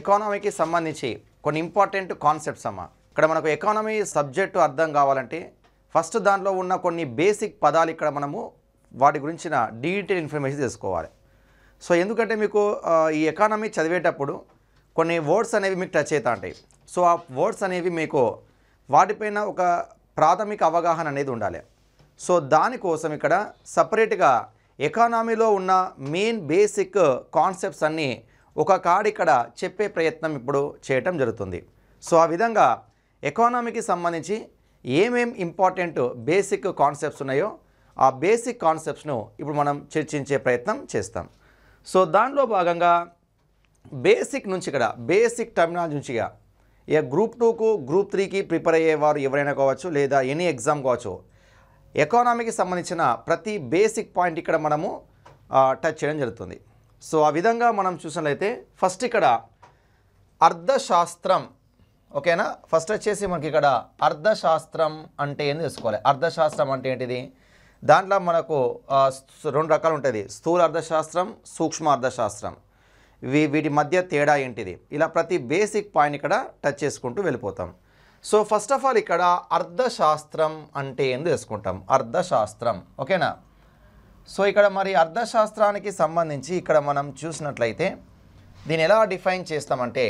ఎకానమీకి సంబంధించి కొన్ని ఇంపార్టెంట్ కాన్సెప్ట్స్ అమ్మ ఇక్కడ మనకు ఎకానమీ సబ్జెక్టు అర్థం కావాలంటే ఫస్ట్ దాంట్లో ఉన్న కొన్ని బేసిక్ పదాలు ఇక్కడ మనము వాటి గురించిన డీటెయిల్ ఇన్ఫర్మేషన్ తెలుసుకోవాలి సో ఎందుకంటే మీకు ఈ ఎకానమీ చదివేటప్పుడు కొన్ని వర్డ్స్ అనేవి మీకు టచ్ అవుతా ఉంటాయి సో ఆ వర్డ్స్ అనేవి మీకు వాటిపైన ఒక ప్రాథమిక అవగాహన అనేది ఉండాలి సో దానికోసం ఇక్కడ సపరేట్గా ఎకానమీలో ఉన్న మెయిన్ బేసిక్ కాన్సెప్ట్స్ అన్నీ ఒక కాడు ఇక్కడ చెప్పే ప్రయత్నం ఇప్పుడు చేయటం జరుగుతుంది సో ఆ విధంగా ఎకానమీకి సంబంధించి ఏమేం ఇంపార్టెంట్ బేసిక్ కాన్సెప్ట్స్ ఉన్నాయో ఆ బేసిక్ కాన్సెప్ట్స్ను ఇప్పుడు మనం చర్చించే ప్రయత్నం చేస్తాం సో దానిలో భాగంగా బేసిక్ నుంచి ఇక్కడ బేసిక్ టర్మినాలజీ నుంచిగా ఇక గ్రూప్ టూకు గ్రూప్ త్రీకి ప్రిపేర్ అయ్యేవారు ఎవరైనా కావచ్చు లేదా ఎనీ ఎగ్జామ్ కావచ్చు ఎకానమీకి సంబంధించిన ప్రతి బేసిక్ పాయింట్ ఇక్కడ మనము టచ్ చేయడం జరుగుతుంది సో ఆ విధంగా మనం చూసినట్లయితే ఫస్ట్ ఇక్కడ అర్థశాస్త్రం ఓకేనా ఫస్ట్ వచ్చేసి మనకి ఇక్కడ అర్థశాస్త్రం అంటే ఏంది తెలుసుకోవాలి అర్థశాస్త్రం అంటే ఏంటిది దాంట్లో మనకు రెండు రకాలు ఉంటుంది స్థూల అర్థశాస్త్రం సూక్ష్మ అర్థశాస్త్రం వీ వీటి మధ్య తేడా ఏంటిది ఇలా ప్రతి బేసిక్ పాయింట్ ఇక్కడ టచ్ చేసుకుంటూ వెళ్ళిపోతాం సో ఫస్ట్ ఆఫ్ ఆల్ ఇక్కడ అర్థశాస్త్రం అంటే ఏంది తెలుసుకుంటాం అర్థశాస్త్రం ఓకేనా సో ఇక్కడ మరి అర్థశాస్త్రానికి సంబంధించి ఇక్కడ మనం చూసినట్లయితే దీన్ని ఎలా డిఫైన్ చేస్తామంటే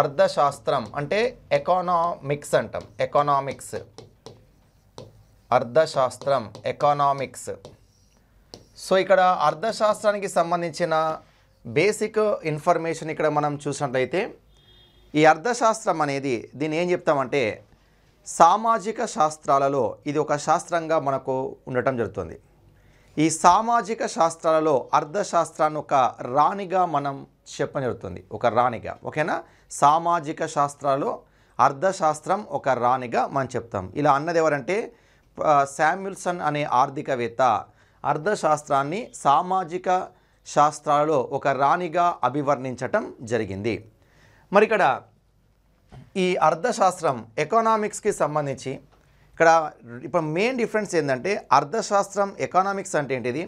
అర్థశాస్త్రం అంటే ఎకానామిక్స్ అంటాం ఎకానామిక్స్ అర్థశాస్త్రం ఎకానామిక్స్ సో ఇక్కడ అర్థశాస్త్రానికి సంబంధించిన బేసిక్ ఇన్ఫర్మేషన్ ఇక్కడ మనం చూసినట్లయితే ఈ అర్థశాస్త్రం అనేది దీన్ని ఏం చెప్తామంటే సామాజిక శాస్త్రాలలో ఇది ఒక శాస్త్రంగా మనకు ఉండటం జరుగుతుంది ఈ సామాజిక శాస్త్రాలలో అర్థశాస్త్రాన్ని ఒక రాణిగా మనం చెప్పని జరుగుతుంది ఒక రాణిగా ఓకేనా సామాజిక శాస్త్రాలలో అర్థశాస్త్రం ఒక రాణిగా మనం చెప్తాం ఇలా అన్నది ఎవరంటే శామ్యుల్సన్ అనే ఆర్థికవేత్త అర్థశాస్త్రాన్ని సామాజిక శాస్త్రాలలో ఒక రాణిగా అభివర్ణించటం జరిగింది మరి ఇక్కడ ఈ అర్థశాస్త్రం ఎకనామిక్స్కి సంబంధించి ఇక్కడ ఇప్పుడు మెయిన్ డిఫరెన్స్ ఏంటంటే అర్థశాస్త్రం ఎకనామిక్స్ అంటే ఏంటిది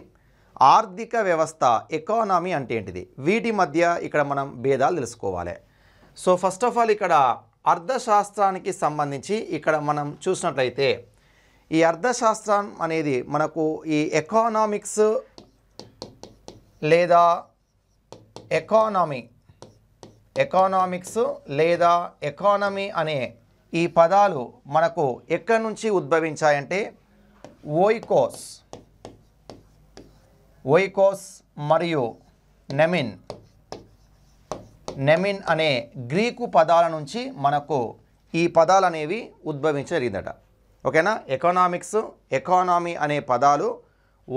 ఆర్థిక వ్యవస్థ ఎకానమీ అంటే ఏంటిది వీటి మధ్య ఇక్కడ మనం భేదాలు తెలుసుకోవాలి సో ఫస్ట్ ఆఫ్ ఆల్ ఇక్కడ అర్థశాస్త్రానికి సంబంధించి ఇక్కడ మనం చూసినట్లయితే ఈ అర్థశాస్త్రం అనేది మనకు ఈ ఎకానామిక్స్ లేదా ఎకానమీ ఎకానామిక్స్ లేదా ఎకానమీ అనే ఈ పదాలు మనకు ఎక్కడి నుంచి ఉద్భవించాయంటే ఓయికోస్ ఓయికోస్ మరియు నెమిన్ నెమిన్ అనే గ్రీకు పదాల నుంచి మనకు ఈ పదాలు అనేవి ఉద్భవించరిందట ఓకేనా ఎకనామిక్స్ ఎకానమీ అనే పదాలు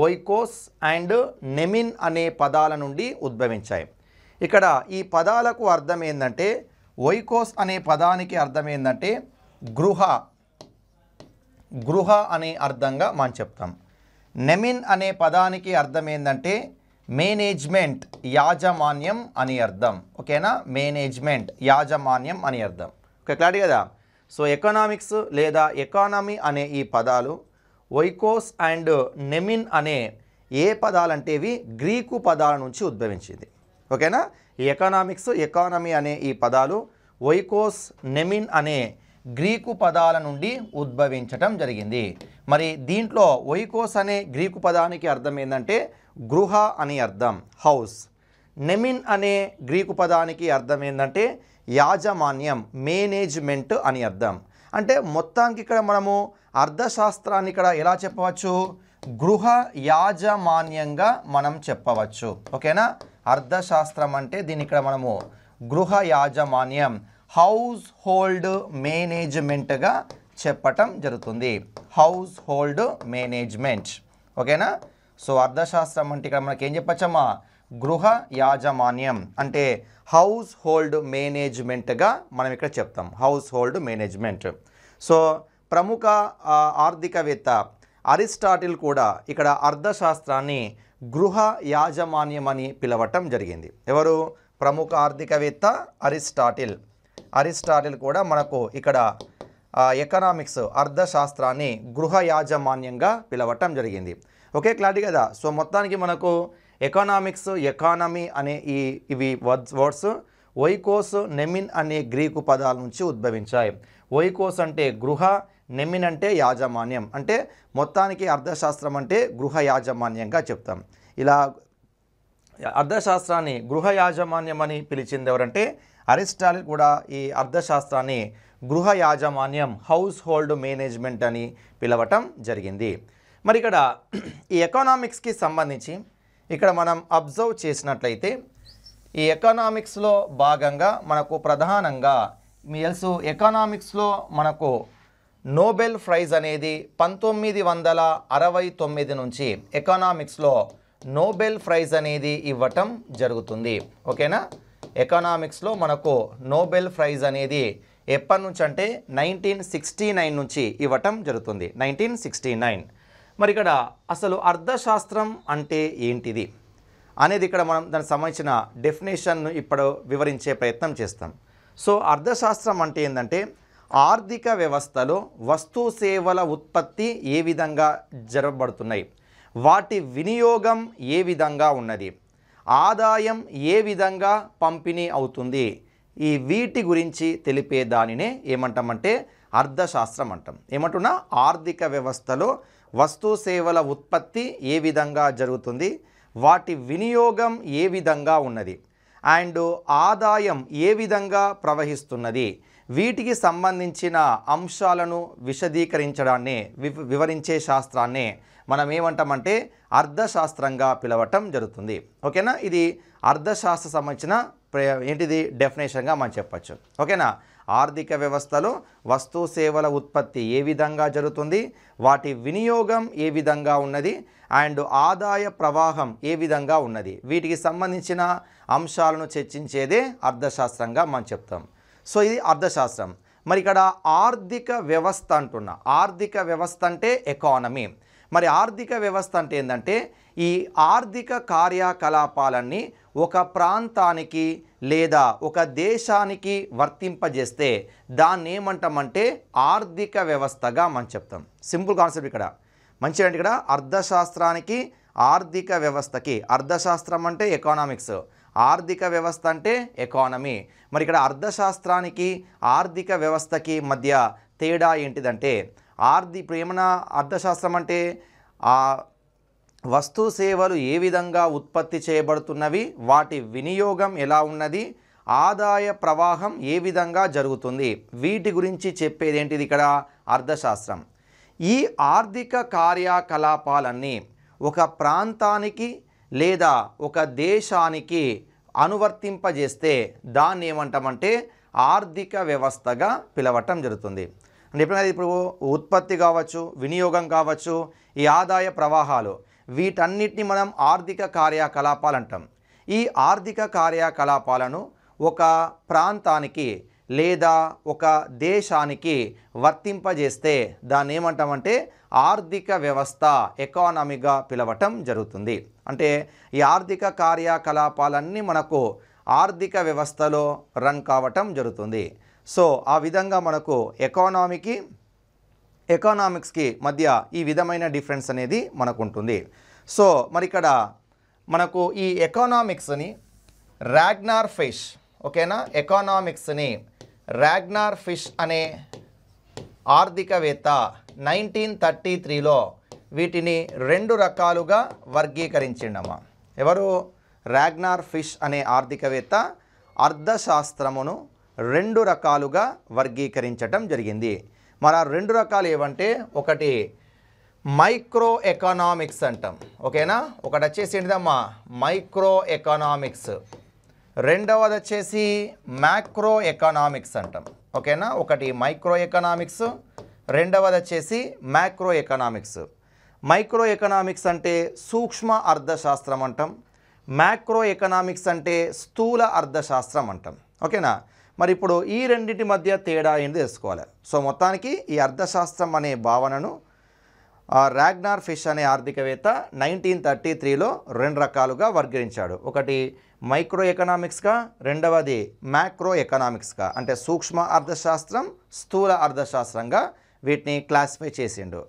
ఓయికోస్ అండ్ నెమిన్ అనే పదాల నుండి ఉద్భవించాయి ఇక్కడ ఈ పదాలకు అర్థం ఏంటంటే వైకోస్ అనే పదానికి అర్థం ఏంటంటే గృహ గృహ అనే అర్థంగా మనం చెప్తాం నెమిన్ అనే పదానికి అర్థం ఏంటంటే మేనేజ్మెంట్ యాజమాన్యం అని అర్థం ఓకేనా మేనేజ్మెంట్ యాజమాన్యం అని అర్థం ఓకే క్లారిటీ కదా సో ఎకనామిక్స్ లేదా ఎకానమీ అనే ఈ పదాలు వైకోస్ అండ్ నెమిన్ అనే ఏ పదాలు ఇవి గ్రీకు పదాల నుంచి ఉద్భవించింది ఓకేనా ఎకనామిక్స్ ఎకానమీ అనే ఈ పదాలు వైకోస్ నెమిన్ అనే గ్రీకు పదాల నుండి ఉద్భవించటం జరిగింది మరి దీంట్లో వైకోస్ అనే గ్రీకు పదానికి అర్థం ఏంటంటే గృహ అని అర్థం హౌస్ నెమిన్ అనే గ్రీకు పదానికి అర్థం ఏంటంటే యాజమాన్యం మేనేజ్మెంట్ అని అర్థం అంటే మొత్తానికి ఇక్కడ మనము అర్థశాస్త్రాన్ని ఇక్కడ ఎలా చెప్పవచ్చు గృహ యాజమాన్యంగా మనం చెప్పవచ్చు ఓకేనా అర్థశాస్త్రం అంటే దీని ఇక్కడ మనము గృహ యాజమాన్యం హౌస్ హోల్డ్ మేనేజ్మెంట్గా చెప్పటం జరుగుతుంది హౌస్ హోల్డ్ మేనేజ్మెంట్ ఓకేనా సో అర్థశాస్త్రం అంటే ఇక్కడ మనకి ఏం చెప్పచ్చమ్మా గృహ యాజమాన్యం అంటే హౌస్ హోల్డ్ మేనేజ్మెంట్గా మనం ఇక్కడ చెప్తాం హౌస్ హోల్డ్ మేనేజ్మెంట్ సో ప్రముఖ ఆర్థికవేత్త అరిస్టాటిల్ కూడా ఇక్కడ అర్థశాస్త్రాన్ని గృహ యాజమాన్యం అని పిలవటం జరిగింది ఎవరు ప్రముఖ ఆర్థికవేత్త అరిస్టాటిల్ అరిస్టాటిల్ కూడా మనకు ఇక్కడ ఎకనామిక్స్ అర్థశాస్త్రాన్ని గృహ యాజమాన్యంగా పిలవటం జరిగింది ఒకే క్లారిటీ కదా సో మొత్తానికి మనకు ఎకనామిక్స్ ఎకానమీ అనే ఈ ఇవి వర్డ్స్ వర్డ్స్ వైకోస్ నెమిన్ అనే గ్రీకు పదాల నుంచి ఉద్భవించాయి వైకోస్ అంటే గృహ నెమ్మిన్ అంటే యాజమాన్యం అంటే మొత్తానికి అర్థశాస్త్రం అంటే గృహ యాజమాన్యంగా చెప్తాం ఇలా అర్థశాస్త్రాన్ని గృహ యాజమాన్యం అని పిలిచింది ఎవరంటే అరిస్టాల్ కూడా ఈ అర్థశాస్త్రాన్ని గృహ యాజమాన్యం హౌస్ హోల్డ్ మేనేజ్మెంట్ అని పిలవటం జరిగింది మరి ఇక్కడ ఈ ఎకనామిక్స్కి సంబంధించి ఇక్కడ మనం అబ్జర్వ్ చేసినట్లయితే ఈ ఎకనామిక్స్లో భాగంగా మనకు ప్రధానంగా మీ తెలుసు ఎకనామిక్స్లో మనకు నోబెల్ ప్రైజ్ అనేది పంతొమ్మిది వందల అరవై తొమ్మిది నుంచి ఎకనామిక్స్లో నోబెల్ ప్రైజ్ అనేది ఇవ్వటం జరుగుతుంది ఓకేనా ఎకనామిక్స్లో మనకు నోబెల్ ప్రైజ్ అనేది ఎప్పటి నుంచి అంటే నైన్టీన్ సిక్స్టీ నైన్ నుంచి ఇవ్వటం జరుగుతుంది నైన్టీన్ సిక్స్టీ నైన్ మరి ఇక్కడ అసలు అర్థశాస్త్రం అంటే ఏంటిది అనేది ఇక్కడ మనం దానికి సంబంధించిన డెఫినేషన్ను ఇప్పుడు వివరించే ప్రయత్నం చేస్తాం సో అర్థశాస్త్రం అంటే ఏంటంటే ఆర్థిక వ్యవస్థలో వస్తు సేవల ఉత్పత్తి ఏ విధంగా జరగబడుతున్నాయి వాటి వినియోగం ఏ విధంగా ఉన్నది ఆదాయం ఏ విధంగా పంపిణీ అవుతుంది ఈ వీటి గురించి తెలిపే దానినే ఏమంటామంటే అర్థశాస్త్రం అంటాం ఏమంటున్నా ఆర్థిక వ్యవస్థలో వస్తు సేవల ఉత్పత్తి ఏ విధంగా జరుగుతుంది వాటి వినియోగం ఏ విధంగా ఉన్నది అండ్ ఆదాయం ఏ విధంగా ప్రవహిస్తున్నది వీటికి సంబంధించిన అంశాలను విశదీకరించడాన్ని వివరించే శాస్త్రాన్ని మనం ఏమంటామంటే అర్థశాస్త్రంగా పిలవటం జరుగుతుంది ఓకేనా ఇది అర్థశాస్త్ర సంబంధించిన ఏంటిది డెఫినేషన్గా మనం చెప్పచ్చు ఓకేనా ఆర్థిక వ్యవస్థలో వస్తు సేవల ఉత్పత్తి ఏ విధంగా జరుగుతుంది వాటి వినియోగం ఏ విధంగా ఉన్నది అండ్ ఆదాయ ప్రవాహం ఏ విధంగా ఉన్నది వీటికి సంబంధించిన అంశాలను చర్చించేదే అర్థశాస్త్రంగా మనం చెప్తాం సో ఇది అర్థశాస్త్రం మరి ఇక్కడ ఆర్థిక వ్యవస్థ అంటున్నా ఆర్థిక వ్యవస్థ అంటే ఎకానమీ మరి ఆర్థిక వ్యవస్థ అంటే ఏంటంటే ఈ ఆర్థిక కార్యకలాపాలన్నీ ఒక ప్రాంతానికి లేదా ఒక దేశానికి వర్తింపజేస్తే దాన్ని ఏమంటామంటే ఆర్థిక వ్యవస్థగా మనం చెప్తాం సింపుల్ కాన్సెప్ట్ ఇక్కడ మంచిగా ఇక్కడ అర్థశాస్త్రానికి ఆర్థిక వ్యవస్థకి అర్థశాస్త్రం అంటే ఎకనామిక్స్ ఆర్థిక వ్యవస్థ అంటే ఎకానమీ మరి ఇక్కడ అర్థశాస్త్రానికి ఆర్థిక వ్యవస్థకి మధ్య తేడా ఏంటిదంటే ఆర్థి ఇప్పుడు ఏమైనా అర్థశాస్త్రం అంటే వస్తు సేవలు ఏ విధంగా ఉత్పత్తి చేయబడుతున్నవి వాటి వినియోగం ఎలా ఉన్నది ఆదాయ ప్రవాహం ఏ విధంగా జరుగుతుంది వీటి గురించి చెప్పేది ఏంటిది ఇక్కడ అర్థశాస్త్రం ఈ ఆర్థిక కార్యకలాపాలన్నీ ఒక ప్రాంతానికి లేదా ఒక దేశానికి అనువర్తింపజేస్తే దాన్ని ఏమంటామంటే ఆర్థిక వ్యవస్థగా పిలవటం జరుగుతుంది అంటే ఎప్పుడైనా ఇప్పుడు ఉత్పత్తి కావచ్చు వినియోగం కావచ్చు ఈ ఆదాయ ప్రవాహాలు వీటన్నిటిని మనం ఆర్థిక కార్యకలాపాలు అంటాం ఈ ఆర్థిక కార్యకలాపాలను ఒక ప్రాంతానికి లేదా ఒక దేశానికి వర్తింపజేస్తే దాన్ని ఏమంటామంటే ఆర్థిక వ్యవస్థ ఎకానమీగా పిలవటం జరుగుతుంది అంటే ఈ ఆర్థిక కార్యకలాపాలన్నీ మనకు ఆర్థిక వ్యవస్థలో రన్ కావటం జరుగుతుంది సో ఆ విధంగా మనకు ఎకానామీకి ఎకనామిక్స్కి మధ్య ఈ విధమైన డిఫరెన్స్ అనేది మనకు ఉంటుంది సో మరి ఇక్కడ మనకు ఈ ఎకనామిక్స్ని రాగ్నార్ ఫిష్ ఓకేనా ఎకనామిక్స్ని రాగ్నార్ ఫిష్ అనే ఆర్థికవేత్త నైన్టీన్ థర్టీ త్రీలో వీటిని రెండు రకాలుగా వర్గీకరించిండమ్మా ఎవరు రాగ్నార్ ఫిష్ అనే ఆర్థికవేత్త అర్థశాస్త్రమును రెండు రకాలుగా వర్గీకరించటం జరిగింది మరి ఆ రెండు రకాలు ఏవంటే ఒకటి మైక్రో ఎకనామిక్స్ అంటాం ఓకేనా ఒకటి వచ్చేసి ఏంటిదమ్మా మైక్రో ఎకనామిక్స్ రెండవది వచ్చేసి మ్యాక్రో ఎకనామిక్స్ అంటాం ఓకేనా ఒకటి మైక్రో ఎకనామిక్స్ రెండవది వచ్చేసి మ్యాక్రో ఎకనామిక్స్ మైక్రో ఎకనామిక్స్ అంటే సూక్ష్మ అర్థశాస్త్రం అంటాం మ్యాక్రో ఎకనామిక్స్ అంటే స్థూల అర్థశాస్త్రం అంటాం ఓకేనా మరి ఇప్పుడు ఈ రెండింటి మధ్య తేడా ఏంటి తెలుసుకోవాలి సో మొత్తానికి ఈ అర్థశాస్త్రం అనే భావనను రాగ్నార్ ఫిష్ అనే ఆర్థికవేత్త నైన్టీన్ థర్టీ త్రీలో రెండు రకాలుగా వర్గీకరించాడు ఒకటి మైక్రో ఎకనామిక్స్గా రెండవది మ్యాక్రో ఎకనామిక్స్గా అంటే సూక్ష్మ అర్థశాస్త్రం స్థూల అర్థశాస్త్రంగా వీటిని క్లాసిఫై చేసిండు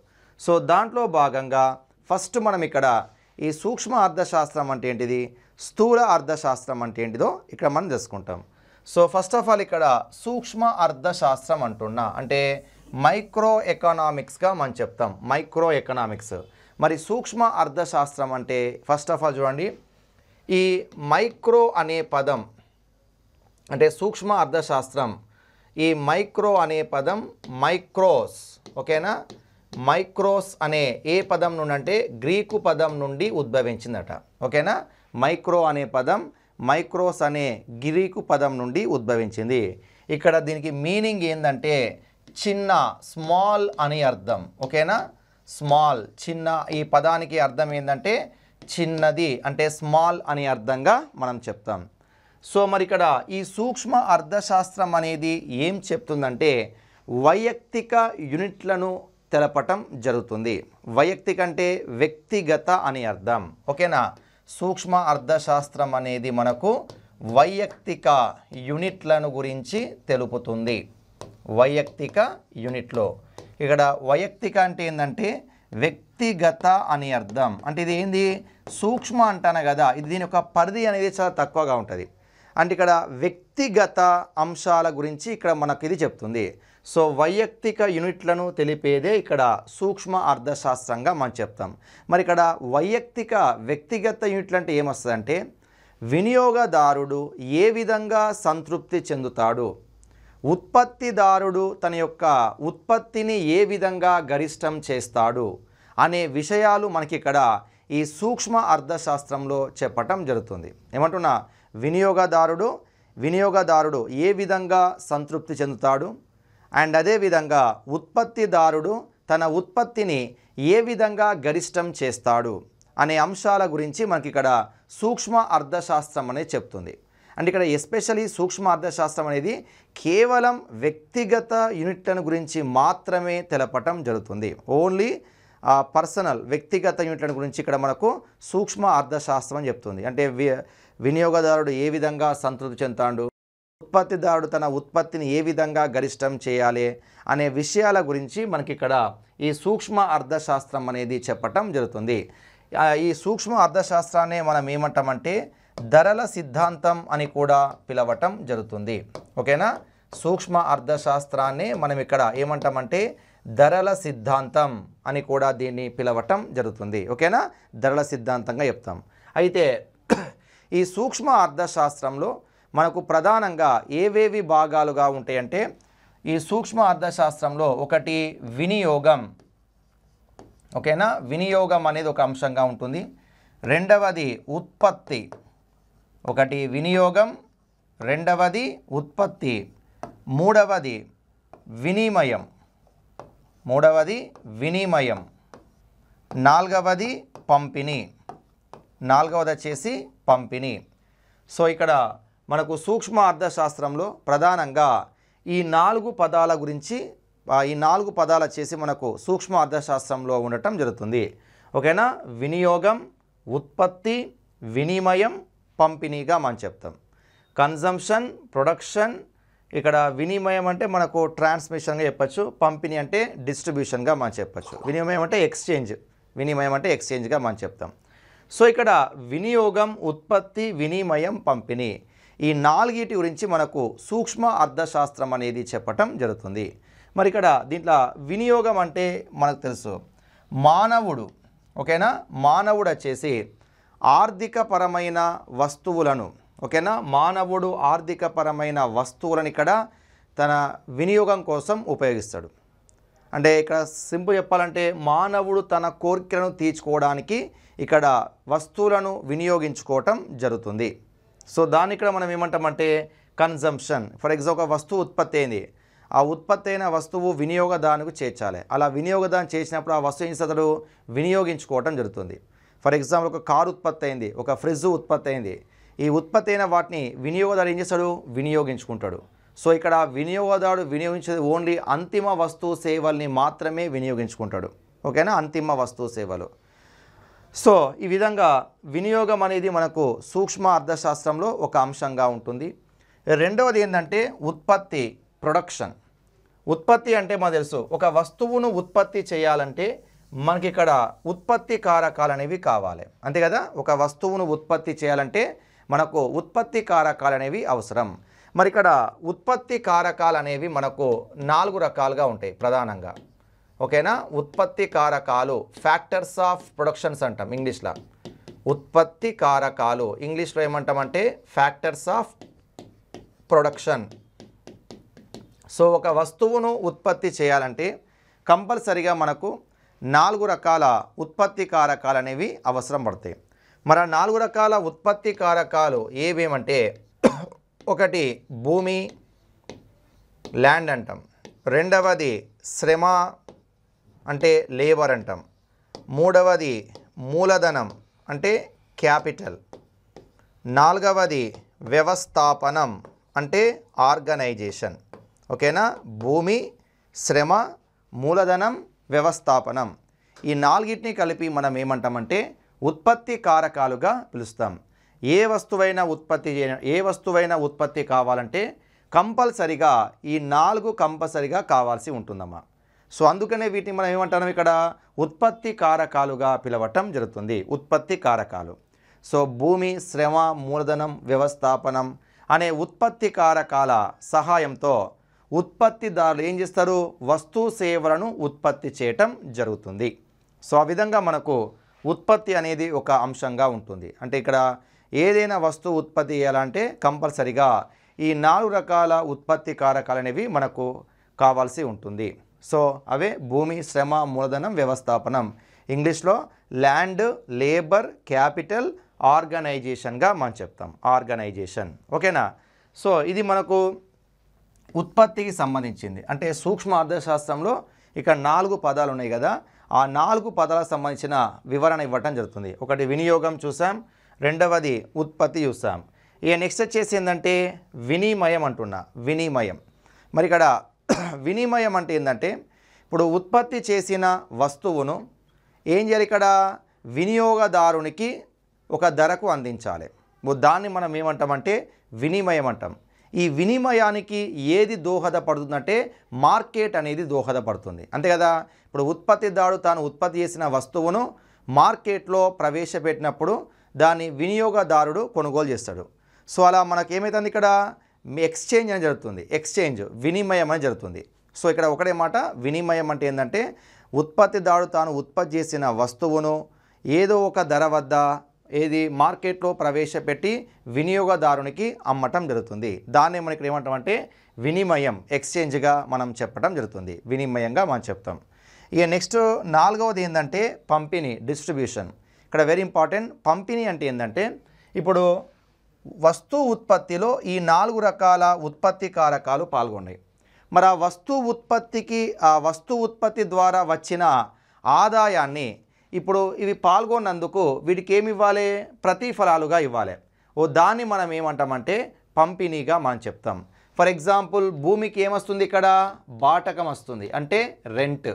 సో దాంట్లో భాగంగా ఫస్ట్ మనం ఇక్కడ ఈ సూక్ష్మ అర్థశాస్త్రం అంటే ఏంటిది స్థూల అర్థశాస్త్రం అంటే ఏంటిదో ఇక్కడ మనం తెలుసుకుంటాం సో ఫస్ట్ ఆఫ్ ఆల్ ఇక్కడ సూక్ష్మ అర్థశాస్త్రం అంటున్నా అంటే మైక్రో ఎకనామిక్స్గా మనం చెప్తాం మైక్రో ఎకనామిక్స్ మరి సూక్ష్మ అర్థశాస్త్రం అంటే ఫస్ట్ ఆఫ్ ఆల్ చూడండి ఈ మైక్రో అనే పదం అంటే సూక్ష్మ అర్థశాస్త్రం ఈ మైక్రో అనే పదం మైక్రోస్ ఓకేనా మైక్రోస్ అనే ఏ పదం నుండి అంటే గ్రీకు పదం నుండి ఉద్భవించిందట ఓకేనా మైక్రో అనే పదం మైక్రోస్ అనే గ్రీకు పదం నుండి ఉద్భవించింది ఇక్కడ దీనికి మీనింగ్ ఏంటంటే చిన్న స్మాల్ అని అర్థం ఓకేనా స్మాల్ చిన్న ఈ పదానికి అర్థం ఏంటంటే చిన్నది అంటే స్మాల్ అని అర్థంగా మనం చెప్తాం సో మరి ఇక్కడ ఈ సూక్ష్మ అర్థశాస్త్రం అనేది ఏం చెప్తుందంటే వైయక్తిక యూనిట్లను తెలపటం జరుగుతుంది వైయక్తిక అంటే వ్యక్తిగత అని అర్థం ఓకేనా సూక్ష్మ అర్థశాస్త్రం అనేది మనకు వైయక్తిక యూనిట్లను గురించి తెలుపుతుంది వైయక్తిక యూనిట్లో ఇక్కడ వైయక్తిక అంటే ఏంటంటే వ్యక్తిగత అని అర్థం అంటే ఇది ఏంది సూక్ష్మ అంటాను కదా ఇది దీని యొక్క పరిధి అనేది చాలా తక్కువగా ఉంటుంది అంటే ఇక్కడ వ్యక్తిగత అంశాల గురించి ఇక్కడ మనకు ఇది చెప్తుంది సో వైయక్తిక యూనిట్లను తెలిపేదే ఇక్కడ సూక్ష్మ అర్థశాస్త్రంగా మనం చెప్తాం మరి ఇక్కడ వైయక్తిక వ్యక్తిగత యూనిట్లు అంటే ఏమొస్తుందంటే వినియోగదారుడు ఏ విధంగా సంతృప్తి చెందుతాడు ఉత్పత్తిదారుడు తన యొక్క ఉత్పత్తిని ఏ విధంగా గరిష్టం చేస్తాడు అనే విషయాలు మనకిక్కడ ఈ సూక్ష్మ అర్థశాస్త్రంలో చెప్పటం జరుగుతుంది ఏమంటున్నా వినియోగదారుడు వినియోగదారుడు ఏ విధంగా సంతృప్తి చెందుతాడు అండ్ అదేవిధంగా ఉత్పత్తిదారుడు తన ఉత్పత్తిని ఏ విధంగా గరిష్టం చేస్తాడు అనే అంశాల గురించి మనకి ఇక్కడ సూక్ష్మ అర్థశాస్త్రం అనేది చెప్తుంది అండ్ ఇక్కడ ఎస్పెషలీ సూక్ష్మ అర్థశాస్త్రం అనేది కేవలం వ్యక్తిగత యూనిట్లను గురించి మాత్రమే తెలపటం జరుగుతుంది ఓన్లీ పర్సనల్ వ్యక్తిగత యూనిట్లను గురించి ఇక్కడ మనకు సూక్ష్మ అర్థశాస్త్రం అని చెప్తుంది అంటే వినియోగదారుడు ఏ విధంగా సంతృప్తి చెందుతాడు ఉత్పత్తిదారుడు తన ఉత్పత్తిని ఏ విధంగా గరిష్టం చేయాలి అనే విషయాల గురించి మనకి ఇక్కడ ఈ సూక్ష్మ అర్థశాస్త్రం అనేది చెప్పటం జరుగుతుంది ఈ సూక్ష్మ అర్థశాస్త్రాన్ని మనం ఏమంటామంటే ధరల సిద్ధాంతం అని కూడా పిలవటం జరుగుతుంది ఓకేనా సూక్ష్మ అర్థశాస్త్రాన్ని మనం ఇక్కడ ఏమంటామంటే ధరల సిద్ధాంతం అని కూడా దీన్ని పిలవటం జరుగుతుంది ఓకేనా ధరల సిద్ధాంతంగా చెప్తాం అయితే ఈ సూక్ష్మ అర్థశాస్త్రంలో మనకు ప్రధానంగా ఏవేవి భాగాలుగా ఉంటాయంటే ఈ సూక్ష్మ అర్థశాస్త్రంలో ఒకటి వినియోగం ఓకేనా వినియోగం అనేది ఒక అంశంగా ఉంటుంది రెండవది ఉత్పత్తి ఒకటి వినియోగం రెండవది ఉత్పత్తి మూడవది వినిమయం మూడవది వినిమయం నాలుగవది పంపిణీ నాలుగవది వచ్చేసి పంపిణీ సో ఇక్కడ మనకు సూక్ష్మ అర్థశాస్త్రంలో ప్రధానంగా ఈ నాలుగు పదాల గురించి ఈ నాలుగు పదాల చేసి మనకు సూక్ష్మ అర్థశాస్త్రంలో ఉండటం జరుగుతుంది ఓకేనా వినియోగం ఉత్పత్తి వినిమయం పంపిణీగా మనం చెప్తాం కన్జంప్షన్ ప్రొడక్షన్ ఇక్కడ వినిమయం అంటే మనకు ట్రాన్స్మిషన్గా చెప్పచ్చు పంపిణీ అంటే డిస్ట్రిబ్యూషన్గా మనం చెప్పచ్చు వినిమయం అంటే ఎక్స్చేంజ్ వినిమయం అంటే ఎక్స్చేంజ్గా మనం చెప్తాం సో ఇక్కడ వినియోగం ఉత్పత్తి వినిమయం పంపిణీ ఈ నాలుగిటి గురించి మనకు సూక్ష్మ అర్థశాస్త్రం అనేది చెప్పటం జరుగుతుంది మరి ఇక్కడ దీంట్లో వినియోగం అంటే మనకు తెలుసు మానవుడు ఓకేనా మానవుడు వచ్చేసి ఆర్థికపరమైన వస్తువులను ఓకేనా మానవుడు ఆర్థికపరమైన వస్తువులను ఇక్కడ తన వినియోగం కోసం ఉపయోగిస్తాడు అంటే ఇక్కడ సింపుల్ చెప్పాలంటే మానవుడు తన కోరికలను తీర్చుకోవడానికి ఇక్కడ వస్తువులను వినియోగించుకోవటం జరుగుతుంది సో దాన్ని ఇక్కడ మనం ఏమంటామంటే కన్జంప్షన్ ఫర్ ఎగ్జాంపుల్ ఒక వస్తువు ఉత్పత్తి అయింది ఆ ఉత్పత్తి అయిన వస్తువు వినియోగదానికి చేర్చాలి అలా వినియోగదానం చేసినప్పుడు ఆ వస్తువు ఏం వినియోగించుకోవటం జరుగుతుంది ఫర్ ఎగ్జాంపుల్ ఒక కారు ఉత్పత్తి అయింది ఒక ఫ్రిడ్జ్ ఉత్పత్తి అయింది ఈ ఉత్పత్తి అయిన వాటిని వినియోగదారు ఏం చేస్తాడు వినియోగించుకుంటాడు సో ఇక్కడ వినియోగదారుడు వినియోగించేది ఓన్లీ అంతిమ వస్తువు సేవల్ని మాత్రమే వినియోగించుకుంటాడు ఓకేనా అంతిమ వస్తువు సేవలు సో ఈ విధంగా వినియోగం అనేది మనకు సూక్ష్మ అర్థశాస్త్రంలో ఒక అంశంగా ఉంటుంది రెండవది ఏంటంటే ఉత్పత్తి ప్రొడక్షన్ ఉత్పత్తి అంటే మనకు తెలుసు ఒక వస్తువును ఉత్పత్తి చేయాలంటే మనకి ఇక్కడ ఉత్పత్తి కారకాలు అనేవి కావాలి అంతే కదా ఒక వస్తువును ఉత్పత్తి చేయాలంటే మనకు ఉత్పత్తి కారకాలు అనేవి అవసరం మరి ఇక్కడ ఉత్పత్తి కారకాలు అనేవి మనకు నాలుగు రకాలుగా ఉంటాయి ప్రధానంగా ఓకేనా ఉత్పత్తి కారకాలు ఫ్యాక్టర్స్ ఆఫ్ ప్రొడక్షన్స్ అంటాం ఇంగ్లీష్లో ఉత్పత్తి కారకాలు ఇంగ్లీష్లో ఏమంటామంటే ఫ్యాక్టర్స్ ఆఫ్ ప్రొడక్షన్ సో ఒక వస్తువును ఉత్పత్తి చేయాలంటే కంపల్సరిగా మనకు నాలుగు రకాల ఉత్పత్తి కారకాలు అనేవి అవసరం పడతాయి మరి నాలుగు రకాల ఉత్పత్తి కారకాలు ఏవేమంటే ఒకటి భూమి ల్యాండ్ అంటాం రెండవది శ్రమ అంటే లేబర్ అంటాం మూడవది మూలధనం అంటే క్యాపిటల్ నాలుగవది వ్యవస్థాపనం అంటే ఆర్గనైజేషన్ ఓకేనా భూమి శ్రమ మూలధనం వ్యవస్థాపనం ఈ నాలుగింటిని కలిపి మనం ఏమంటామంటే ఉత్పత్తి కారకాలుగా పిలుస్తాం ఏ వస్తువైనా ఉత్పత్తి ఏ వస్తువైనా ఉత్పత్తి కావాలంటే కంపల్సరిగా ఈ నాలుగు కంపల్సరిగా కావాల్సి ఉంటుందమ్మా సో అందుకనే వీటిని మనం ఏమంటాం ఇక్కడ ఉత్పత్తి కారకాలుగా పిలవటం జరుగుతుంది ఉత్పత్తి కారకాలు సో భూమి శ్రమ మూలధనం వ్యవస్థాపనం అనే ఉత్పత్తి కారకాల సహాయంతో ఉత్పత్తిదారులు ఏం చేస్తారు వస్తు సేవలను ఉత్పత్తి చేయటం జరుగుతుంది సో ఆ విధంగా మనకు ఉత్పత్తి అనేది ఒక అంశంగా ఉంటుంది అంటే ఇక్కడ ఏదైనా వస్తువు ఉత్పత్తి చేయాలంటే కంపల్సరిగా ఈ నాలుగు రకాల ఉత్పత్తి కారకాలు అనేవి మనకు కావాల్సి ఉంటుంది సో అవే భూమి శ్రమ మూలధనం వ్యవస్థాపనం ఇంగ్లీష్లో ల్యాండ్ లేబర్ క్యాపిటల్ ఆర్గనైజేషన్గా మనం చెప్తాం ఆర్గనైజేషన్ ఓకేనా సో ఇది మనకు ఉత్పత్తికి సంబంధించింది అంటే సూక్ష్మ అర్థశాస్త్రంలో ఇక్కడ నాలుగు పదాలు ఉన్నాయి కదా ఆ నాలుగు పదాలకు సంబంధించిన వివరణ ఇవ్వటం జరుగుతుంది ఒకటి వినియోగం చూసాం రెండవది ఉత్పత్తి చూసాం ఇక నెక్స్ట్ వచ్చేసి ఏంటంటే వినిమయం అంటున్నా వినిమయం మరి ఇక్కడ వినిమయం అంటే ఏంటంటే ఇప్పుడు ఉత్పత్తి చేసిన వస్తువును ఏం చేయాలి ఇక్కడ వినియోగదారునికి ఒక ధరకు అందించాలి దాన్ని మనం ఏమంటామంటే వినిమయం అంటాం ఈ వినిమయానికి ఏది దోహదపడుతుందంటే మార్కెట్ అనేది దోహదపడుతుంది అంతే కదా ఇప్పుడు ఉత్పత్తిదారుడు తాను ఉత్పత్తి చేసిన వస్తువును మార్కెట్లో ప్రవేశపెట్టినప్పుడు దాన్ని వినియోగదారుడు కొనుగోలు చేస్తాడు సో అలా మనకేమవుతుంది ఇక్కడ మీ ఎక్స్చేంజ్ అని జరుగుతుంది ఎక్స్చేంజ్ వినిమయం అని జరుగుతుంది సో ఇక్కడ ఒకటే మాట వినిమయం అంటే ఏంటంటే ఉత్పత్తిదారుడు తాను ఉత్పత్తి చేసిన వస్తువును ఏదో ఒక ధర వద్ద ఏది మార్కెట్లో ప్రవేశపెట్టి వినియోగదారునికి అమ్మటం జరుగుతుంది దాన్ని మనం ఇక్కడ ఏమంటామంటే వినిమయం ఎక్స్చేంజ్గా మనం చెప్పడం జరుగుతుంది వినిమయంగా మనం చెప్తాం ఇక నెక్స్ట్ నాలుగవది ఏంటంటే పంపిణీ డిస్ట్రిబ్యూషన్ ఇక్కడ వెరీ ఇంపార్టెంట్ పంపిణీ అంటే ఏంటంటే ఇప్పుడు వస్తు ఉత్పత్తిలో ఈ నాలుగు రకాల ఉత్పత్తి కారకాలు పాల్గొన్నాయి మరి ఆ వస్తు ఉత్పత్తికి ఆ వస్తు ఉత్పత్తి ద్వారా వచ్చిన ఆదాయాన్ని ఇప్పుడు ఇవి పాల్గొన్నందుకు వీటికి ఏమి ఇవ్వాలి ప్రతిఫలాలుగా ఇవ్వాలి ఓ దాన్ని మనం ఏమంటామంటే పంపిణీగా మనం చెప్తాం ఫర్ ఎగ్జాంపుల్ భూమికి ఏమొస్తుంది ఇక్కడ బాటకం వస్తుంది అంటే రెంట్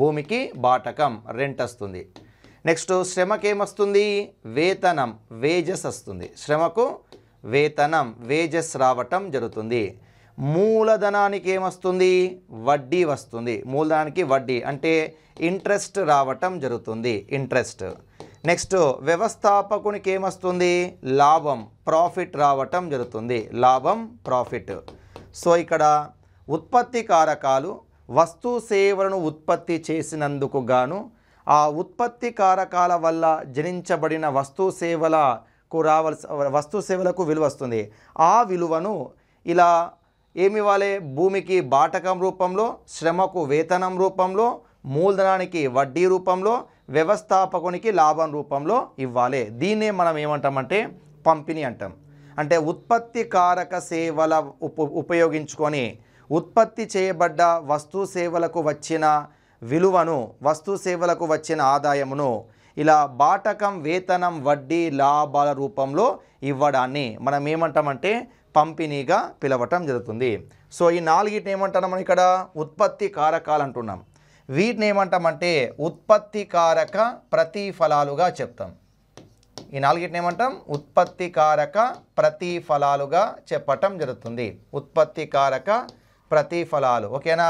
భూమికి బాటకం రెంట్ వస్తుంది నెక్స్ట్ శ్రమకు ఏమొస్తుంది వేతనం వేజస్ వస్తుంది శ్రమకు వేతనం వేజస్ రావటం జరుగుతుంది మూలధనానికి ఏమొస్తుంది వడ్డీ వస్తుంది మూలధనానికి వడ్డీ అంటే ఇంట్రెస్ట్ రావటం జరుగుతుంది ఇంట్రెస్ట్ నెక్స్ట్ వ్యవస్థాపకునికి ఏమొస్తుంది లాభం ప్రాఫిట్ రావటం జరుగుతుంది లాభం ప్రాఫిట్ సో ఇక్కడ ఉత్పత్తి కారకాలు వస్తు సేవలను ఉత్పత్తి చేసినందుకు గాను ఆ ఉత్పత్తి కారకాల వల్ల జనించబడిన వస్తు సేవలకు రావాల్సిన వస్తు సేవలకు విలువ వస్తుంది ఆ విలువను ఇలా ఏమి వాళ్ళే భూమికి బాటకం రూపంలో శ్రమకు వేతనం రూపంలో మూలధనానికి వడ్డీ రూపంలో వ్యవస్థాపకునికి లాభం రూపంలో ఇవ్వాలి దీన్నే మనం ఏమంటామంటే పంపిణీ అంటాం అంటే ఉత్పత్తి కారక సేవల ఉప ఉపయోగించుకొని ఉత్పత్తి చేయబడ్డ వస్తు సేవలకు వచ్చిన విలువను వస్తు సేవలకు వచ్చిన ఆదాయమును ఇలా బాటకం వేతనం వడ్డీ లాభాల రూపంలో ఇవ్వడాన్ని మనం ఏమంటామంటే పంపిణీగా పిలవటం జరుగుతుంది సో ఈ నాలుగిటిని ఏమంటాం మనం ఇక్కడ ఉత్పత్తి కారకాలు అంటున్నాం వీటిని ఏమంటామంటే ఉత్పత్తి కారక ప్రతిఫలాలుగా చెప్తాం ఈ నాలుగిటిని ఏమంటాం ఉత్పత్తి కారక ప్రతిఫలాలుగా చెప్పటం జరుగుతుంది ఉత్పత్తి కారక ప్రతిఫలాలు ఓకేనా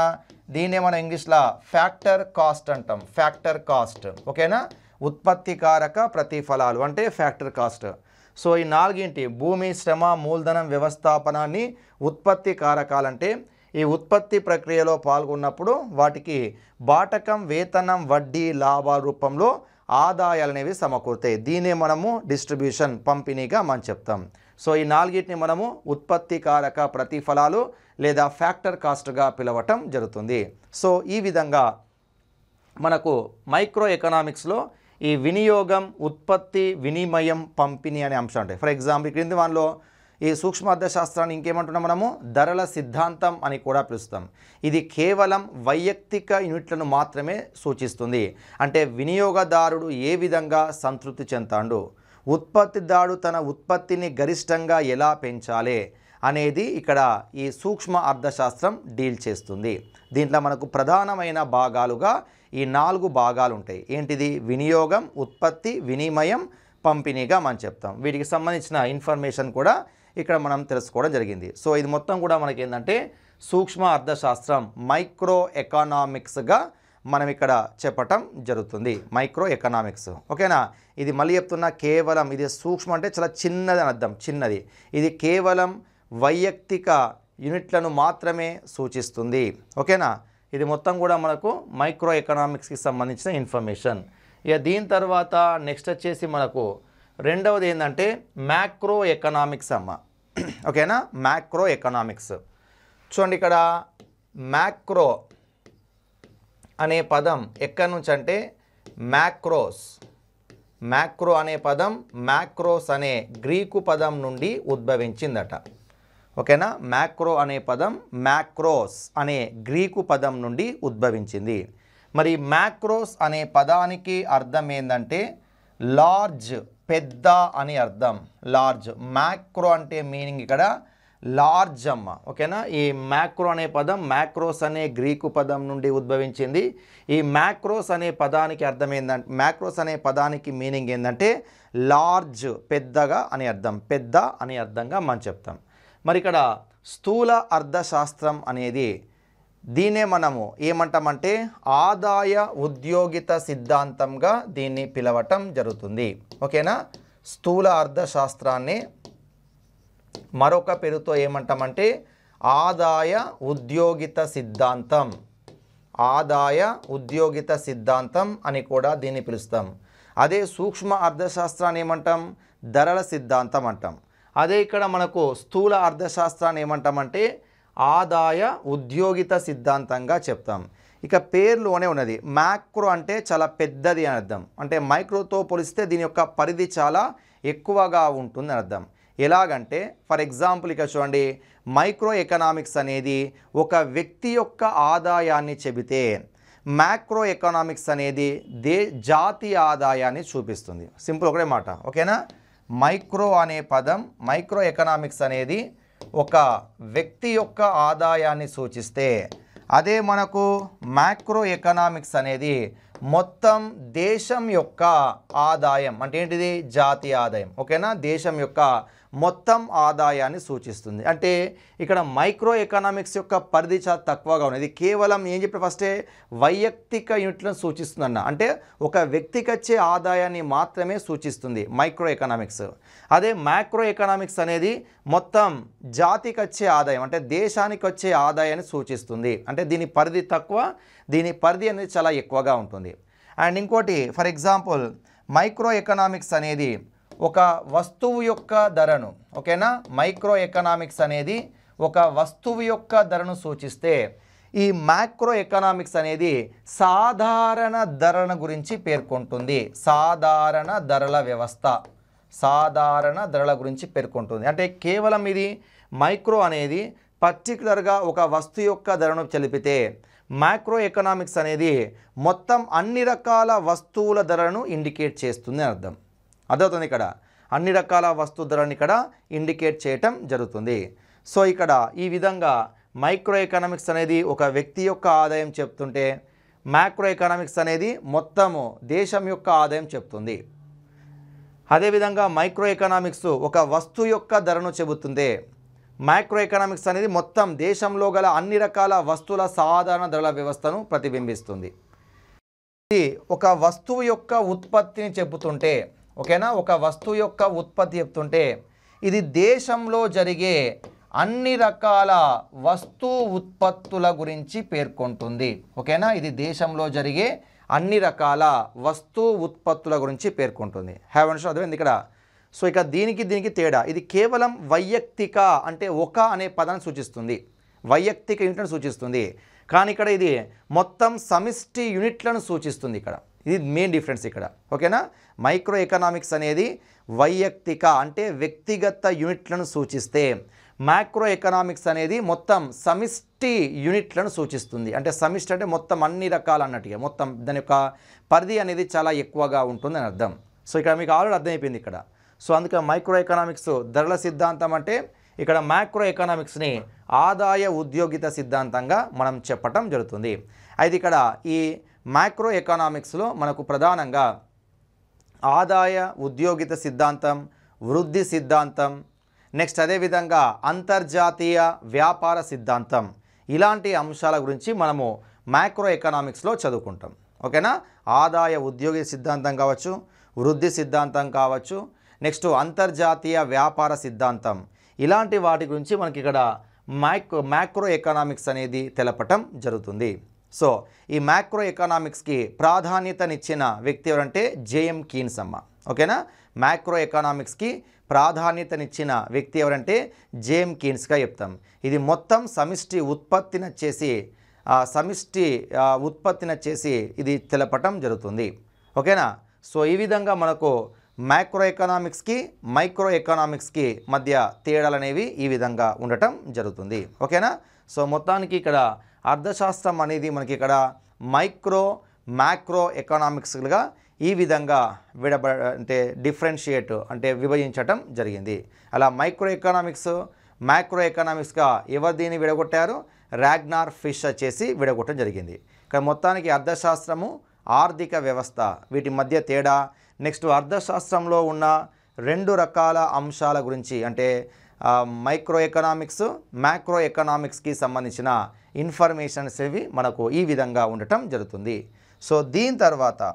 దీన్నే మనం ఇంగ్లీష్లో ఫ్యాక్టర్ కాస్ట్ అంటాం ఫ్యాక్టర్ కాస్ట్ ఓకేనా ఉత్పత్తి కారక ప్రతిఫలాలు అంటే ఫ్యాక్టర్ కాస్ట్ సో ఈ నాలుగింటి భూమి శ్రమ మూలధనం వ్యవస్థాపనాన్ని ఉత్పత్తి కారకాలంటే ఈ ఉత్పత్తి ప్రక్రియలో పాల్గొన్నప్పుడు వాటికి బాటకం వేతనం వడ్డీ లాభాల రూపంలో ఆదాయాలు అనేవి సమకూరుతాయి దీనే మనము డిస్ట్రిబ్యూషన్ పంపిణీగా మనం చెప్తాం సో ఈ నాలుగింటిని మనము ఉత్పత్తి కారక ప్రతిఫలాలు లేదా ఫ్యాక్టర్ కాస్ట్గా పిలవటం జరుగుతుంది సో ఈ విధంగా మనకు మైక్రో ఎకనామిక్స్లో ఈ వినియోగం ఉత్పత్తి వినిమయం పంపిణీ అనే అంశం ఉంటాయి ఫర్ ఎగ్జాంపుల్ క్రింది వాళ్ళు ఈ సూక్ష్మ అర్థశాస్త్రాన్ని ఇంకేమంటున్నాం మనము ధరల సిద్ధాంతం అని కూడా పిలుస్తాం ఇది కేవలం వైయక్తిక యూనిట్లను మాత్రమే సూచిస్తుంది అంటే వినియోగదారుడు ఏ విధంగా సంతృప్తి చెందాడు ఉత్పత్తిదారుడు తన ఉత్పత్తిని గరిష్టంగా ఎలా పెంచాలి అనేది ఇక్కడ ఈ సూక్ష్మ అర్థశాస్త్రం డీల్ చేస్తుంది దీంట్లో మనకు ప్రధానమైన భాగాలుగా ఈ నాలుగు భాగాలు ఉంటాయి ఏంటిది వినియోగం ఉత్పత్తి వినిమయం పంపిణీగా మనం చెప్తాం వీటికి సంబంధించిన ఇన్ఫర్మేషన్ కూడా ఇక్కడ మనం తెలుసుకోవడం జరిగింది సో ఇది మొత్తం కూడా మనకి ఏంటంటే సూక్ష్మ అర్థశాస్త్రం మైక్రో ఎకనామిక్స్గా మనం ఇక్కడ చెప్పటం జరుగుతుంది మైక్రో ఎకనామిక్స్ ఓకేనా ఇది మళ్ళీ చెప్తున్నా కేవలం ఇది సూక్ష్మ అంటే చాలా చిన్నది అని అర్థం చిన్నది ఇది కేవలం వైయక్తిక యూనిట్లను మాత్రమే సూచిస్తుంది ఓకేనా ఇది మొత్తం కూడా మనకు మైక్రో ఎకనామిక్స్కి సంబంధించిన ఇన్ఫర్మేషన్ ఇక దీని తర్వాత నెక్స్ట్ వచ్చేసి మనకు రెండవది ఏంటంటే మ్యాక్రో ఎకనామిక్స్ అమ్మ ఓకేనా మ్యాక్రో ఎకనామిక్స్ చూడండి ఇక్కడ మ్యాక్రో అనే పదం ఎక్కడి నుంచి అంటే మ్యాక్రోస్ మ్యాక్రో అనే పదం మ్యాక్రోస్ అనే గ్రీకు పదం నుండి ఉద్భవించిందట ఓకేనా మ్యాక్రో అనే పదం మ్యాక్రోస్ అనే గ్రీకు పదం నుండి ఉద్భవించింది మరి మ్యాక్రోస్ అనే పదానికి అర్థం ఏంటంటే లార్జ్ పెద్ద అని అర్థం లార్జ్ మ్యాక్రో అంటే మీనింగ్ ఇక్కడ లార్జ్ అమ్మ ఓకేనా ఈ మ్యాక్రో అనే పదం మ్యాక్రోస్ అనే గ్రీకు పదం నుండి ఉద్భవించింది ఈ మ్యాక్రోస్ అనే పదానికి అర్థం ఏంటంటే మ్యాక్రోస్ అనే పదానికి మీనింగ్ ఏంటంటే లార్జ్ పెద్దగా అని అర్థం పెద్ద అని అర్థంగా మనం చెప్తాం మరి ఇక్కడ స్థూల అర్థశాస్త్రం అనేది దీన్నే మనము ఏమంటామంటే ఆదాయ ఉద్యోగిత సిద్ధాంతంగా దీన్ని పిలవటం జరుగుతుంది ఓకేనా స్థూల అర్థశాస్త్రాన్ని మరొక పేరుతో ఏమంటామంటే ఆదాయ ఉద్యోగిత సిద్ధాంతం ఆదాయ ఉద్యోగిత సిద్ధాంతం అని కూడా దీన్ని పిలుస్తాం అదే సూక్ష్మ అర్థశాస్త్రాన్ని ఏమంటాం ధరల సిద్ధాంతం అంటాం అదే ఇక్కడ మనకు స్థూల అర్థశాస్త్రాన్ని ఏమంటామంటే ఆదాయ ఉద్యోగిత సిద్ధాంతంగా చెప్తాం ఇక పేర్లోనే ఉన్నది మ్యాక్రో అంటే చాలా పెద్దది అని అర్థం అంటే మైక్రోతో పోలిస్తే దీని యొక్క పరిధి చాలా ఎక్కువగా ఉంటుంది అని అర్థం ఎలాగంటే ఫర్ ఎగ్జాంపుల్ ఇక్కడ చూడండి మైక్రో ఎకనామిక్స్ అనేది ఒక వ్యక్తి యొక్క ఆదాయాన్ని చెబితే మ్యాక్రో ఎకనామిక్స్ అనేది దే జాతీయ ఆదాయాన్ని చూపిస్తుంది సింపుల్ ఒకటే మాట ఓకేనా మైక్రో అనే పదం మైక్రో ఎకనామిక్స్ అనేది ఒక వ్యక్తి యొక్క ఆదాయాన్ని సూచిస్తే అదే మనకు మ్యాక్రో ఎకనామిక్స్ అనేది మొత్తం దేశం యొక్క ఆదాయం అంటే ఏంటిది జాతీయ ఆదాయం ఓకేనా దేశం యొక్క మొత్తం ఆదాయాన్ని సూచిస్తుంది అంటే ఇక్కడ మైక్రో ఎకనామిక్స్ యొక్క పరిధి చాలా తక్కువగా ఉన్నది కేవలం ఏం చెప్పి ఫస్టే వైయక్తిక యూనిట్లను సూచిస్తుందన్న అంటే ఒక వ్యక్తికి వచ్చే ఆదాయాన్ని మాత్రమే సూచిస్తుంది మైక్రో ఎకనామిక్స్ అదే మ్యాక్రో ఎకనామిక్స్ అనేది మొత్తం జాతికి వచ్చే ఆదాయం అంటే దేశానికి వచ్చే ఆదాయాన్ని సూచిస్తుంది అంటే దీని పరిధి తక్కువ దీని పరిధి అనేది చాలా ఎక్కువగా ఉంటుంది అండ్ ఇంకోటి ఫర్ ఎగ్జాంపుల్ మైక్రో ఎకనామిక్స్ అనేది ఒక వస్తువు యొక్క ధరను ఓకేనా మైక్రో ఎకనామిక్స్ అనేది ఒక వస్తువు యొక్క ధరను సూచిస్తే ఈ మ్యాక్రో ఎకనామిక్స్ అనేది సాధారణ ధరల గురించి పేర్కొంటుంది సాధారణ ధరల వ్యవస్థ సాధారణ ధరల గురించి పేర్కొంటుంది అంటే కేవలం ఇది మైక్రో అనేది పర్టికులర్గా ఒక వస్తువు యొక్క ధరను తెలిపితే మ్యాక్రో ఎకనామిక్స్ అనేది మొత్తం అన్ని రకాల వస్తువుల ధరలను ఇండికేట్ చేస్తుంది అర్థం అదవుతుంది ఇక్కడ అన్ని రకాల వస్తు ధరని ఇక్కడ ఇండికేట్ చేయటం జరుగుతుంది సో ఇక్కడ ఈ విధంగా మైక్రో ఎకనామిక్స్ అనేది ఒక వ్యక్తి యొక్క ఆదాయం చెప్తుంటే మ్యాక్రో ఎకనామిక్స్ అనేది మొత్తము దేశం యొక్క ఆదాయం చెప్తుంది అదేవిధంగా మైక్రో ఎకనామిక్స్ ఒక వస్తువు యొక్క ధరను చెబుతుంది మైక్రో ఎకనామిక్స్ అనేది మొత్తం దేశంలో గల అన్ని రకాల వస్తువుల సాధారణ ధరల వ్యవస్థను ప్రతిబింబిస్తుంది ఇది ఒక వస్తువు యొక్క ఉత్పత్తిని చెబుతుంటే ఓకేనా ఒక వస్తువు యొక్క ఉత్పత్తి చెప్తుంటే ఇది దేశంలో జరిగే అన్ని రకాల వస్తు ఉత్పత్తుల గురించి పేర్కొంటుంది ఓకేనా ఇది దేశంలో జరిగే అన్ని రకాల వస్తు ఉత్పత్తుల గురించి పేర్కొంటుంది హ్యావ్ అండ్ అర్థమైంది ఇక్కడ సో ఇక దీనికి దీనికి తేడా ఇది కేవలం వైయక్తిక అంటే ఒక అనే పదాన్ని సూచిస్తుంది వైయక్తిక యూనిట్లను సూచిస్తుంది కానీ ఇక్కడ ఇది మొత్తం సమిష్టి యూనిట్లను సూచిస్తుంది ఇక్కడ ఇది మెయిన్ డిఫరెన్స్ ఇక్కడ ఓకేనా మైక్రో ఎకనామిక్స్ అనేది వైయక్తిక అంటే వ్యక్తిగత యూనిట్లను సూచిస్తే మ్యాక్రో ఎకనామిక్స్ అనేది మొత్తం సమిష్టి యూనిట్లను సూచిస్తుంది అంటే సమిష్టి అంటే మొత్తం అన్ని రకాలు అన్నట్టుగా మొత్తం దాని యొక్క పరిధి అనేది చాలా ఎక్కువగా ఉంటుంది అని అర్థం సో ఇక్కడ మీకు ఆల్రెడీ అర్థమైపోయింది ఇక్కడ సో అందుకే మైక్రో ఎకనామిక్స్ ధరల సిద్ధాంతం అంటే ఇక్కడ మ్యాక్రో ఎకనామిక్స్ని ఆదాయ ఉద్యోగిత సిద్ధాంతంగా మనం చెప్పటం జరుగుతుంది అయితే ఇక్కడ ఈ మ్యాక్రో ఎకనామిక్స్లో మనకు ప్రధానంగా ఆదాయ ఉద్యోగిత సిద్ధాంతం వృద్ధి సిద్ధాంతం నెక్స్ట్ అదేవిధంగా అంతర్జాతీయ వ్యాపార సిద్ధాంతం ఇలాంటి అంశాల గురించి మనము మ్యాక్రో ఎకనామిక్స్లో చదువుకుంటాం ఓకేనా ఆదాయ ఉద్యోగి సిద్ధాంతం కావచ్చు వృద్ధి సిద్ధాంతం కావచ్చు నెక్స్ట్ అంతర్జాతీయ వ్యాపార సిద్ధాంతం ఇలాంటి వాటి గురించి మనకి ఇక్కడ మైక్రో మ్యాక్రో ఎకనామిక్స్ అనేది తెలపటం జరుగుతుంది సో ఈ మ్యాక్రో ఎకనామిక్స్కి ప్రాధాన్యతనిచ్చిన వ్యక్తి ఎవరంటే జేఎం కీన్స్ అమ్మ ఓకేనా మ్యాక్రో ఎకనామిక్స్కి ప్రాధాన్యతనిచ్చిన వ్యక్తి ఎవరంటే జేఎం కీన్స్గా చెప్తాం ఇది మొత్తం సమిష్టి ఉత్పత్తిన చేసి సమిష్టి ఉత్పత్తిన చేసి ఇది తెలపటం జరుగుతుంది ఓకేనా సో ఈ విధంగా మనకు మ్యాక్రో ఎకనామిక్స్కి మైక్రో ఎకనామిక్స్కి మధ్య తేడాలు అనేవి ఈ విధంగా ఉండటం జరుగుతుంది ఓకేనా సో మొత్తానికి ఇక్కడ అర్థశాస్త్రం అనేది మనకి ఇక్కడ మైక్రో మ్యాక్రో ఎకనామిక్స్గా ఈ విధంగా విడబ అంటే డిఫరెన్షియేట్ అంటే విభజించటం జరిగింది అలా మైక్రో ఎకనామిక్స్ మ్యాక్రో ఎకనామిక్స్గా ఎవరు దీన్ని విడగొట్టారు ర్యాగ్నార్ ఫిష్ చేసి విడగొట్టడం జరిగింది ఇక్కడ మొత్తానికి అర్థశాస్త్రము ఆర్థిక వ్యవస్థ వీటి మధ్య తేడా నెక్స్ట్ అర్థశాస్త్రంలో ఉన్న రెండు రకాల అంశాల గురించి అంటే మైక్రో ఎకనామిక్స్ మ్యాక్రో ఎకనామిక్స్కి సంబంధించిన ఇన్ఫర్మేషన్స్ ఇవి మనకు ఈ విధంగా ఉండటం జరుగుతుంది సో దీని తర్వాత